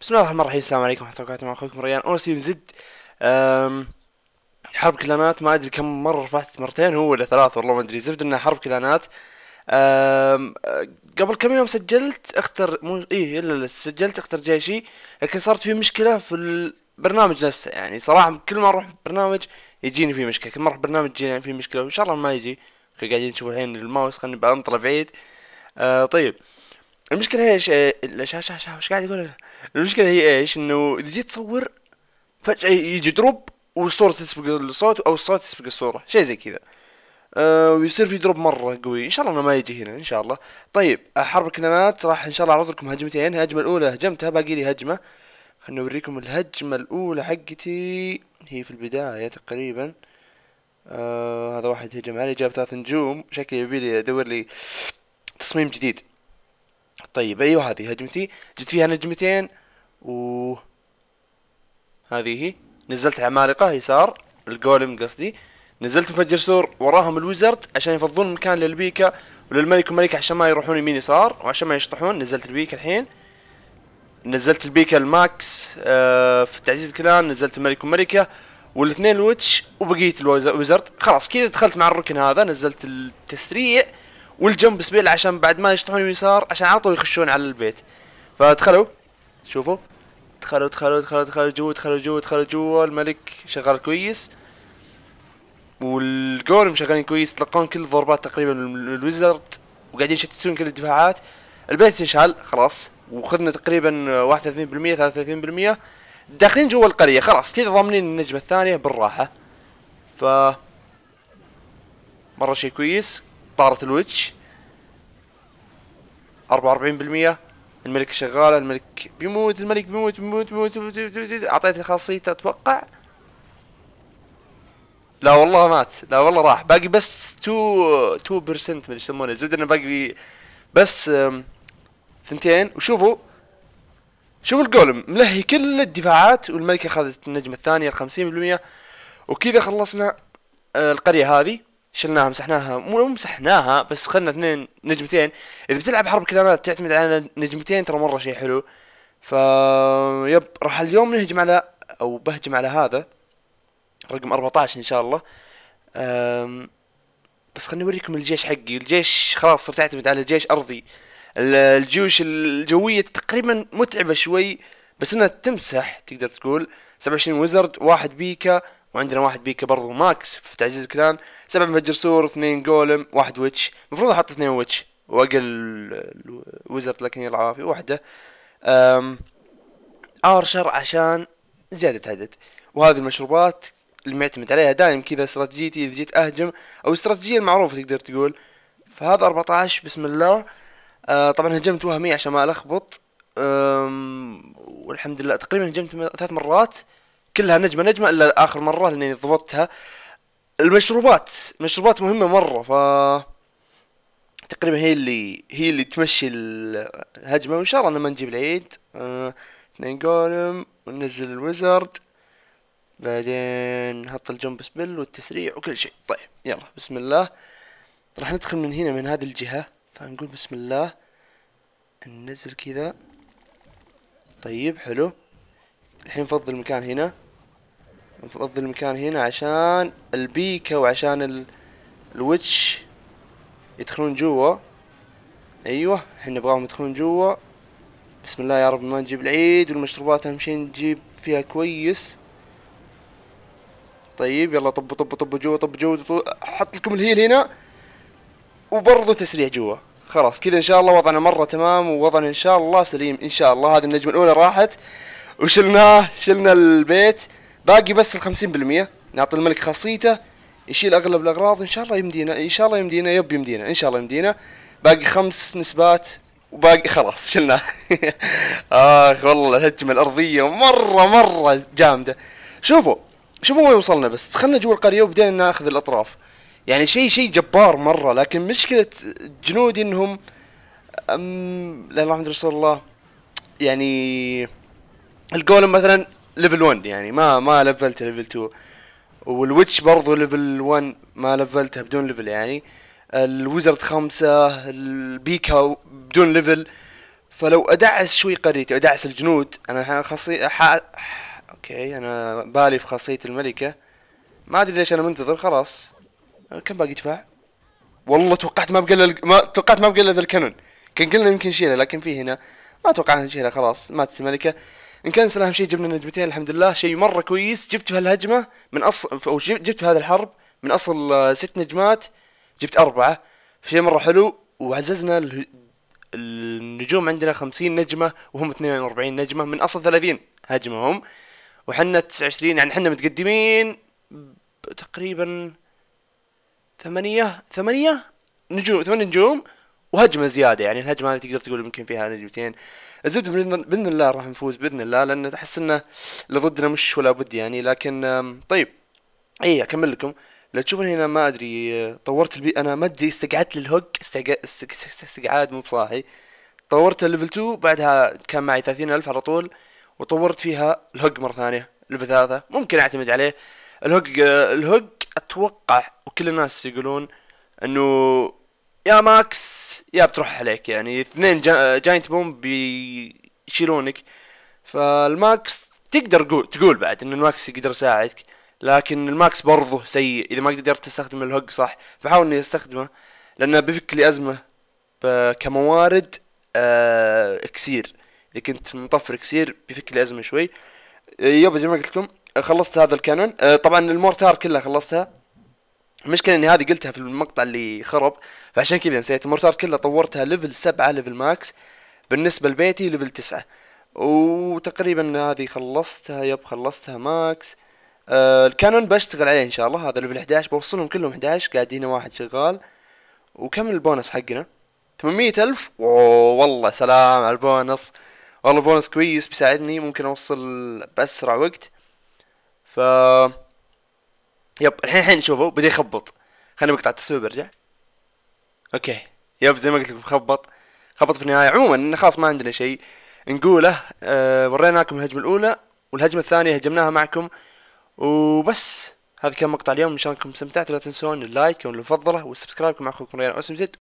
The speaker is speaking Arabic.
بسم الله الرحمن الرحيم السلام عليكم ورحمة الله وبركاته مع اخوكم ريان اونسيم زد حرب كلانات ما ادري كم مرة رفعت مرتين هو ولا ثلاث والله ما ادري زبد انها حرب كلانات قبل كم يوم سجلت اختر مو ايه الا سجلت اختر جيشي لكن صارت في مشكلة في البرنامج نفسه يعني صراحة كل ما اروح برنامج يجيني في مشكلة كل ما اروح برنامج يجيني في مشكلة وان شاء الله ما يجي قاعدين نشوف الحين الماوس خلني بنطلع بعيد آه طيب المشكله هي ايش لا شا شا شا وش قاعد يقول انا المشكله هي ايش انه اذا جيت تصور فجاه يجي دروب والصوره تسبق الصوت او الصوت يسبق الصوره شيء زي كذا أه ويصير في دروب مره قوي ان شاء الله انه ما يجي هنا ان شاء الله طيب حرب الكنانات راح ان شاء الله اعرض لكم هجمتين الهجمه الاولى هجمتها باقي لي هجمه خلنا اوريكم الهجمه الاولى حقتي هي في البدايه تقريبا آه هذا واحد هجم علي جاب ثلاث نجوم شكلي يبي لي ادور لي تصميم جديد طيب ايوه هذه هجمتي جبت فيها نجمتين و هذه نزلت العمالقة يسار الجولم قصدي نزلت مفجر سور وراهم الويزرد عشان يفضون مكان للبيكا وللملك والملكة عشان ما يروحون يمين يسار وعشان ما يشطحون نزلت البيكا الحين نزلت البيكا الماكس آه في تعزيز الكلان نزلت الملك والملكة والاثنين الوتش وبقية الويزرد خلاص كذا دخلت مع الركن هذا نزلت التسريع والجنب سبيل عشان بعد ما يشطحون يسار عشان على طول يخشون على البيت فدخلوا شوفوا دخلوا دخلوا دخلوا دخلوا جوا دخلوا جوا دخلوا جوا الملك شغال كويس والجولم شغالين كويس تلقون كل الضربات تقريبا من الويزرد وقاعدين يشتتون كل الدفاعات البيت انشال خلاص وخذنا تقريبا 31% 33% داخلين جوا القرية خلاص كذا ضامنين النجمة الثانية بالراحة ف مرة شيء كويس طارت الويتش 44% الملك شغالة الملك بيموت الملك بيموت بيموت بيموت, بيموت, بيموت. اعطيته خاصيته اتوقع لا والله مات لا والله راح باقي بس 2 2% ما يسمونه زود انه باقي بس ثنتين وشوفوا شوفوا الجولم ملهي كل الدفاعات والملكه اخذت النجمه الثانيه ال 50% وكذا خلصنا آه، القريه هذه شلناها مسحناها مو مسحناها بس خلنا اثنين نجمتين اذا بتلعب حرب كلانات تعتمد على نجمتين ترى مره شيء حلو ف يب راح اليوم نهجم على او بهجم على هذا رقم 14 ان شاء الله أم بس خليني اوريكم الجيش حقي الجيش خلاص صرت اعتمد على جيش ارضي الجيوش الجوية تقريبا متعبة شوي بس انها تمسح تقدر تقول 27 وزرد واحد بيكا وعندنا واحد بيكا برضو ماكس في تعزيز الكلان سبع مفجر سور اثنين جولم واحد ويتش المفروض احط اثنين ويتش واقل الوزرد لكن يلعب في واحده ارشر عشان زياده عدد وهذه المشروبات اللي معتمد عليها دايم كذا استراتيجيتي اذا جيت اهجم او استراتيجيه المعروفه تقدر تقول فهذا 14 بسم الله آه طبعا هجمت وهمي عشان ما الخبط والحمد لله تقريبا هجمت ثلاث مرات كلها نجمه نجمه الا اخر مره لاني ضبطتها المشروبات مشروبات مهمه مره ف تقريبا هي اللي هي اللي تمشي الهجمه وان شاء الله لما نجيب العيد آه، اثنين آه... جولم وننزل الويزرد بعدين نحط الجمب سبل والتسريع وكل شيء طيب يلا بسم الله راح ندخل من هنا من هذه الجهه فنقول بسم الله ننزل كذا طيب حلو الحين فضل المكان هنا نفضي المكان هنا عشان البيكا وعشان ال... الويتش يدخلون جوا ايوه احنا نبغاهم يدخلون جوا بسم الله يا رب ما نجيب العيد والمشروبات اهم شي نجيب فيها كويس طيب يلا طب طب طب جوا طب جوا حط لكم الهيل هنا وبرضه تسريع جوا خلاص كذا ان شاء الله وضعنا مره تمام ووضعنا ان شاء الله سليم ان شاء الله هذه النجمه الاولى راحت وشلناه شلنا البيت باقي بس ال 50% نعطي الملك خاصيته يشيل اغلب الاغراض ان شاء الله يمدينا ان شاء الله يمدينا يب يمدينا ان شاء الله يمدينا باقي خمس نسبات وباقي خلاص شلناه اخ والله الهجمه الارضيه مره مره جامده شوفوا شوفوا وين وصلنا بس دخلنا جوا القريه وبدينا ناخذ الاطراف يعني شيء شيء جبار مره لكن مشكله جنودي انهم أم... لا الحمد رسول الله يعني الجولم مثلا ليفل 1 يعني ما ما لفلت ليفل 2 والويتش برضو ليفل 1 ما لفلتها بدون ليفل يعني الوزرد خمسة البيكا بدون ليفل فلو ادعس شوي قريتي ادعس الجنود انا خاصي ح... اوكي انا بالي في خاصية الملكة ما ادري ليش انا منتظر خلاص كم باقي دفاع؟ والله توقعت ما بقى ما توقعت ما بقى الا ذا الكنون كان قلنا يمكن نشيله لكن في هنا ما توقعنا نشيله خلاص ماتت الملكة ان كان اهم شيء جبنا نجمتين الحمد لله شيء مره كويس جبت في هالهجمه من اصل او جبت في هذه الحرب من اصل ست نجمات جبت اربعه شيء مره حلو وعززنا ال... النجوم عندنا 50 نجمه وهم 42 نجمه من اصل 30 هجمه هم وحنا 29 يعني حنا متقدمين تقريبا ثمانية ثمانية نجوم ثمانية نجوم وهجمه زياده يعني الهجمه هذه تقدر تقول يمكن فيها هجمتين الزبد باذن الله راح نفوز باذن الله لان احس انه اللي ضدنا مش ولا بد يعني لكن طيب اي اكمل لكم لو تشوفون هنا ما ادري طورت البي انا ما ادري استقعدت للهوك استقعاد مو بصاحي طورت ليفل 2 بعدها كان معي 30000 على طول وطورت فيها الهوك مره ثانيه ليفل 3 ممكن اعتمد عليه الهوك آه، الهوك اتوقع وكل الناس يقولون انه يا ماكس يا بتروح عليك يعني اثنين جا... جاينت بوم بيشيلونك فالماكس تقدر تقول تقول بعد ان الماكس يقدر يساعدك لكن الماكس برضه سيء اذا ما قدرت تستخدم الهوج صح فحاول اني استخدمه لانه بيفك لي ازمه كموارد آه اكسير اذا كنت مطفر اكسير بيفك لي ازمه شوي يابا زي ما قلت لكم خلصت هذا الكانون آه طبعا المورتار كلها خلصتها المشكله اني هذه قلتها في المقطع اللي خرب فعشان كذا نسيت المورتار كله طورتها ليفل سبعة ليفل ماكس بالنسبه لبيتي ليفل تسعة وتقريبا هذه خلصتها يب خلصتها ماكس آه الكانون بشتغل عليه ان شاء الله هذا ليفل 11 بوصلهم كلهم 11 قاعد هنا واحد شغال وكم البونص حقنا الف والله سلام على البونص والله بونص كويس بيساعدني ممكن اوصل باسرع وقت ف يب الحين الحين شوفوا بدا يخبط خليني بقطع التسويق برجع اوكي يب زي ما قلت لكم خبط خبط في النهايه عموما خلاص ما عندنا شيء نقوله أه وريناكم الهجمه الاولى والهجمه الثانيه هجمناها معكم وبس هذا كان مقطع اليوم ان شاء الله انكم استمتعتوا لا تنسون اللايك والمفضله والسبسكرايب مع اخوكم ريان اوسم زد